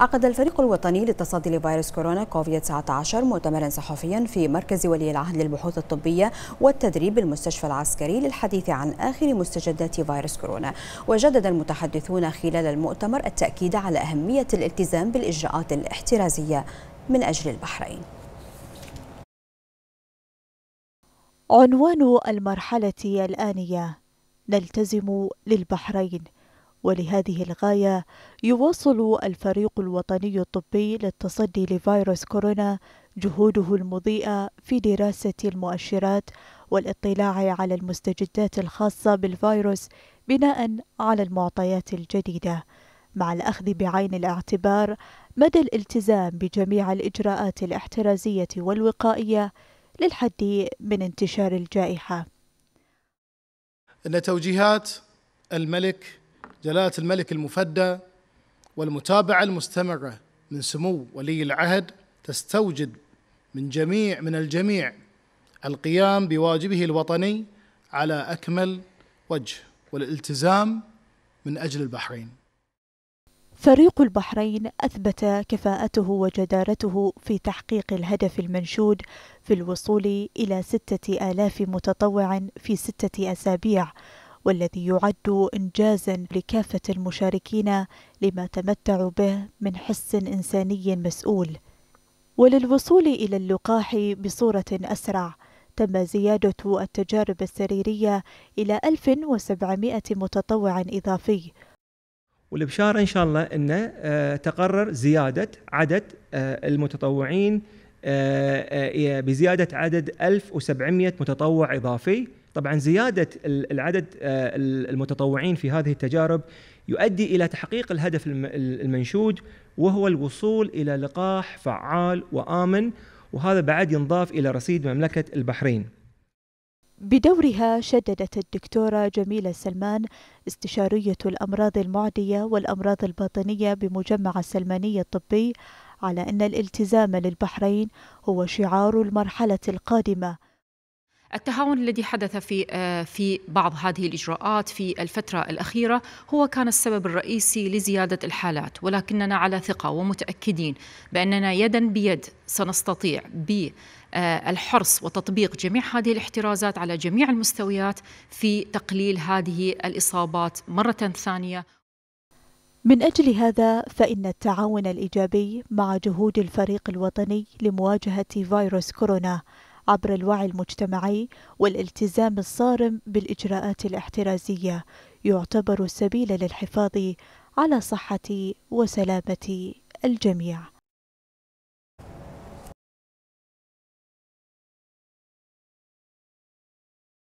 عقد الفريق الوطني للتصدي لفيروس كورونا كوفيد 19 مؤتمرا صحفيا في مركز ولي العهد للبحوث الطبية والتدريب بالمستشفى العسكري للحديث عن آخر مستجدات فيروس كورونا وجدد المتحدثون خلال المؤتمر التأكيد على أهمية الالتزام بالإجراءات الاحترازية من أجل البحرين عنوان المرحلة الآنية نلتزم للبحرين ولهذه الغاية يواصل الفريق الوطني الطبي للتصدي لفيروس كورونا جهوده المضيئة في دراسة المؤشرات والاطلاع على المستجدات الخاصة بالفيروس بناء على المعطيات الجديدة مع الأخذ بعين الاعتبار مدى الالتزام بجميع الإجراءات الاحترازية والوقائية للحد من انتشار الجائحة. إن توجيهات الملك جلالة الملك المفدى والمتابعة المستمرة من سمو ولي العهد تستوجب من جميع من الجميع القيام بواجبه الوطني على أكمل وجه والالتزام من أجل البحرين فريق البحرين أثبت كفاءته وجدارته في تحقيق الهدف المنشود في الوصول إلى ستة آلاف متطوع في ستة أسابيع والذي يعد إنجازا لكافة المشاركين لما تمتعوا به من حس إنساني مسؤول وللوصول إلى اللقاح بصورة أسرع تم زيادة التجارب السريرية إلى 1700 متطوع إضافي والبشارة إن شاء الله أن آه، تقرر زيادة عدد آه، المتطوعين آه، بزيادة عدد 1700 متطوع إضافي طبعا زياده العدد آه، المتطوعين في هذه التجارب يؤدي الى تحقيق الهدف المنشود وهو الوصول الى لقاح فعال وامن وهذا بعد ينضاف الى رصيد مملكه البحرين. بدورها شددت الدكتورة جميلة سلمان استشارية الأمراض المعدية والأمراض الباطنية بمجمع السلماني الطبي على أن الالتزام للبحرين هو شعار المرحلة القادمة التهاون الذي حدث في آه، في بعض هذه الاجراءات في الفتره الاخيره هو كان السبب الرئيسي لزياده الحالات ولكننا على ثقه ومتاكدين باننا يدا بيد سنستطيع ب آه، الحرص وتطبيق جميع هذه الاحترازات على جميع المستويات في تقليل هذه الاصابات مره ثانيه من أجل هذا فإن التعاون الإيجابي مع جهود الفريق الوطني لمواجهة فيروس كورونا عبر الوعي المجتمعي والالتزام الصارم بالإجراءات الاحترازية يعتبر السبيل للحفاظ على صحة وسلامة الجميع